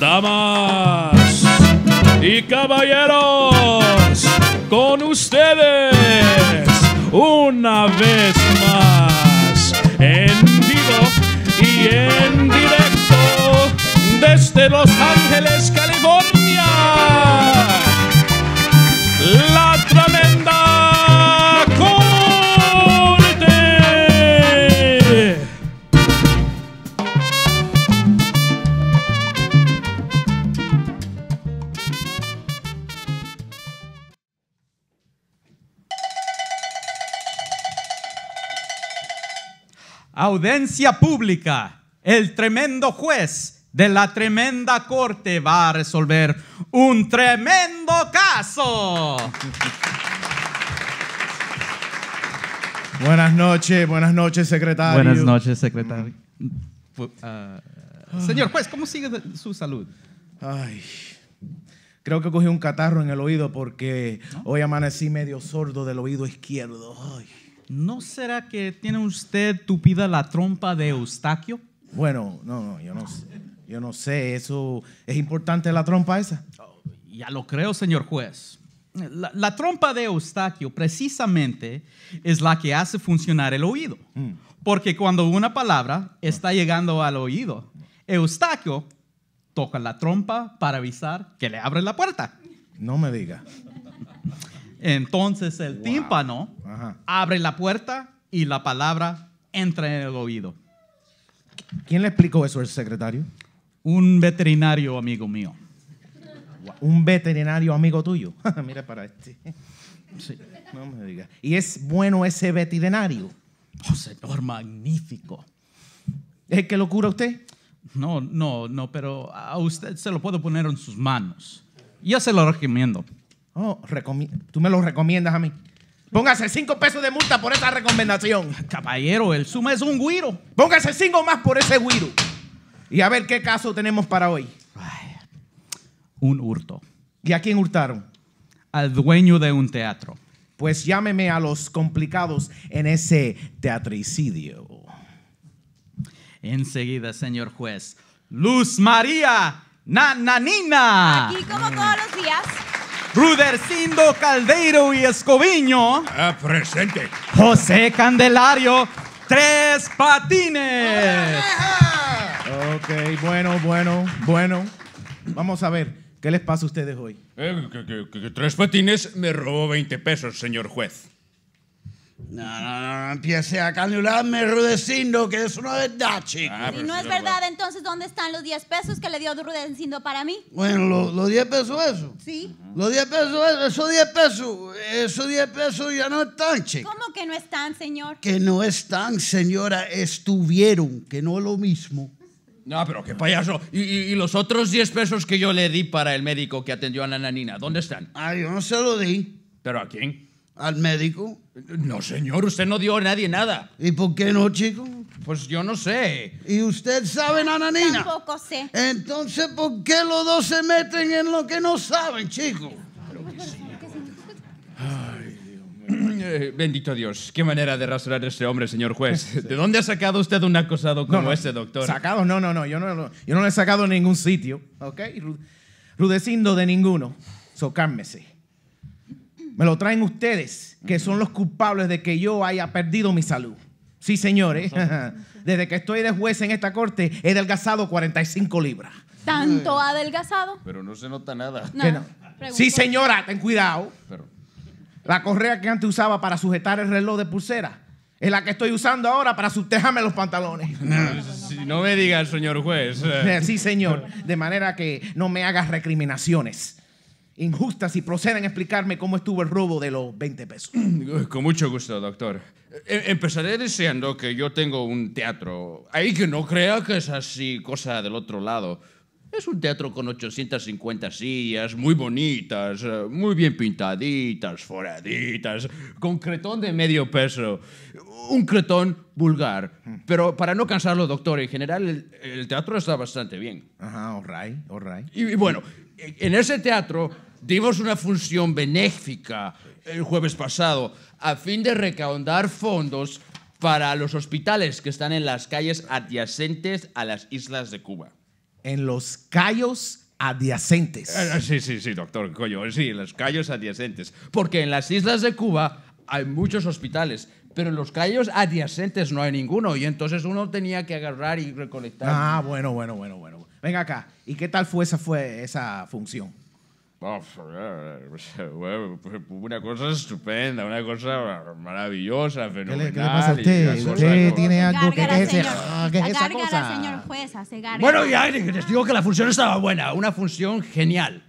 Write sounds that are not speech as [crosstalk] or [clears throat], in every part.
Damas y caballeros, con ustedes una vez más en vivo y en directo desde los audiencia pública, el tremendo juez de la tremenda corte va a resolver un tremendo caso. [laughs] Buenas noches, buenas noches, secretario. Buenas noches, secretario. Uh, señor juez, ¿cómo sigue su salud? Ay, creo que cogí un catarro en el oído porque hoy amanecí medio sordo del oído izquierdo. Ay. ¿no será que tiene usted tupida la trompa de Eustaquio? Bueno, no, no, yo no, yo no sé, eso es importante la trompa esa. Oh, ya lo creo, señor juez. La, trompa de Eustaquio precisamente es la que hace funcionar el oído, mm. porque cuando una palabra está llegando al oído, Eustaquio toca la trompa para avisar que le abre la puerta. No me diga. Entonces el tímpano Abre la puerta y la palabra entra en el oído. ¿Quién le explicó eso al secretario? Un veterinario amigo mío. Un veterinario amigo tuyo. [laughs] Mira para este. No me digas. ¿Y es bueno ese veterinario? Oh, señor, magnífico. ¿Es que lo cura usted? No, no, no, pero a usted se lo puedo poner en sus manos. Yo se lo recomiendo. Oh, tú me lo recomiendas a mí. Póngase cinco pesos de multa por esta recomendación. Caballero, el suma es un guiro. Póngase cinco más por ese guiro. Y a ver qué caso tenemos para hoy. un hurto. ¿Y a quién hurtaron? Al dueño de un teatro. Pues llámeme a los complicados en ese teatricidio. Enseguida, señor juez. Luz María Nananina. Aquí como todos los días. Rudercindo Caldeiro y Escoviño. Ah, presente. José Candelario, tres patines. Ok, bueno, bueno, bueno. Vamos a ver, ¿qué les pasa a ustedes hoy? Eh, tres patines me robó 20 pesos, señor juez. No, no, no, empiece a canularme Rudecindo, que es una verdad, chico. Y ah, si no es verdad, entonces, ¿dónde están los 10 pesos que le dio Rudecindo para mí? Bueno, los 10 pesos eso. Sí. Los 10 pesos eso, esos 10 pesos, esos 10 pesos ya no están, chico. ¿Cómo que no están, señor? Que no están, señora, estuvieron, que no es lo mismo. No, pero qué payaso. ¿Y, los otros 10 pesos que yo le di para el médico que atendió a la nanina? ¿Dónde están? Ah, yo no se lo di. ¿Pero a quién? al médico? No, señor, usted no dio a nadie nada. ¿Y por qué no, chico? Pues yo no sé. ¿Y usted sabe, Nananina? Tampoco sé. Entonces, ¿por qué los dos se meten en lo que no saben, chico? Ay, Dios [clears throat] eh, Bendito Dios, qué manera de rasurar a ese hombre, señor juez. ¿De dónde ha sacado usted un acosado como este, ese, doctor? Sacado, no, no, no, yo no, yo no lo he sacado en ningún sitio, ¿ok? Rudecindo de ninguno, socármese me lo traen ustedes, que son los culpables de que yo haya perdido mi salud. Sí, señores. [laughs] Desde que estoy de juez en esta corte, he adelgazado 45 libras. ¿Tanto ha adelgazado? Pero no se nota nada. Sí, señora, ten cuidado. La correa que antes usaba para sujetar el reloj de pulsera es la que estoy usando ahora para subtejarme los pantalones. [laughs] No, no me diga el señor juez. [laughs] Sí, señor. De manera que no me hagas recriminaciones injustas y procedan a explicarme cómo estuvo el robo de los 20 pesos. [clears throat] Con mucho gusto, doctor. E-, empezaré diciendo que yo tengo un teatro. Ahí que no crea que es así cosa del otro lado. Es un teatro con 850 sillas, muy bonitas, eh, muy bien pintaditas, foraditas, con cretón de medio peso. Un cretón vulgar. Pero para no cansarlo, doctor, en general el, teatro está bastante bien. Ajá, all right, y bueno, en ese teatro dimos una función benéfica el jueves pasado a fin de recaudar fondos para los hospitales que están en las calles adyacentes a las islas de Cuba. En los callos adyacentes. Eh, eh, sí, sí, sí, doctor, coño, sí, en los callos adyacentes. Porque en las islas de Cuba hay muchos hospitales, pero en los callos adyacentes no hay ninguno y entonces uno tenía que agarrar y recolectar. Ah, bueno, bueno, bueno, bueno. Venga acá, ¿y qué tal fue esa, fue esa función? [laughs] Pues, pues, una cosa estupenda, una cosa maravillosa, fenomenal. ¿Qué le, pasa usted? ¿Usted tiene algo que, ah, ¿qué es esa cosa? señor jueza, Bueno, ya les digo que la función estaba buena, una función genial.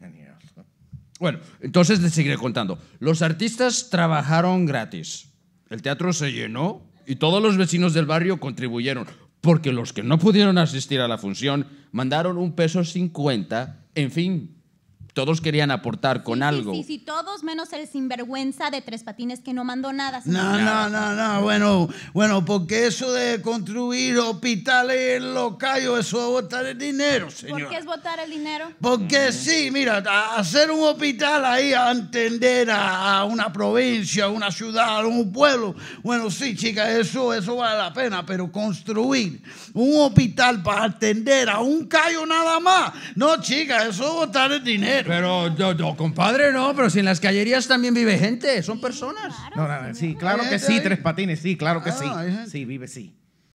Genial. Bueno, entonces les seguiré contando. Los artistas trabajaron gratis. El teatro se llenó y todos los vecinos del barrio contribuyeron, porque los que no pudieron asistir a la función mandaron un peso cincuenta en fin, todos querían aportar con algo. Sí, sí, todos menos el sinvergüenza de Tres Patines que no mandó nada. No, no, no, no, bueno, bueno, porque eso de construir hospitales en los callos, eso es votar el dinero, señor. ¿Por qué es votar el dinero? Porque sí, mira, hacer un hospital ahí a atender a, una provincia, a una ciudad, a un pueblo, bueno, sí, chica, eso, eso vale la pena, pero construir un hospital para atender a un callo nada más, no, chica, eso es votar el dinero. Pero, yo compadre, no, pero si en las callerías también vive gente, son personas. sí, claro que sí, tres patines, sí, claro que sí. Sí, vive, sí.